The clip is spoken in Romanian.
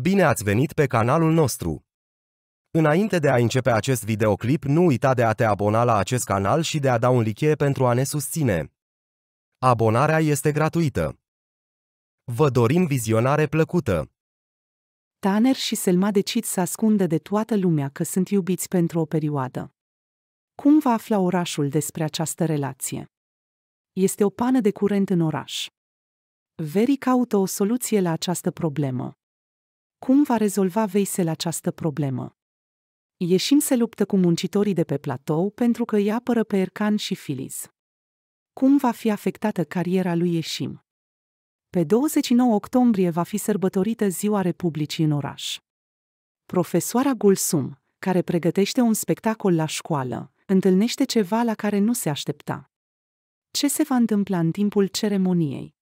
Bine ați venit pe canalul nostru! Înainte de a începe acest videoclip, nu uita de a te abona la acest canal și de a da un like pentru a ne susține. Abonarea este gratuită. Vă dorim vizionare plăcută! Tanner și Selma decid să ascundă de toată lumea că sunt iubiți pentru o perioadă. Cum va afla orașul despre această relație? Este o pană de curent în oraș. Veri caută o soluție la această problemă. Cum va rezolva Veisel această problemă? Ieșim se luptă cu muncitorii de pe platou pentru că îi apără pe Ercan și Filiz. Cum va fi afectată cariera lui Ieșim? Pe 29 octombrie va fi sărbătorită Ziua Republicii în oraș. Profesoara Gulsum, care pregătește un spectacol la școală, întâlnește ceva la care nu se aștepta. Ce se va întâmpla în timpul ceremoniei?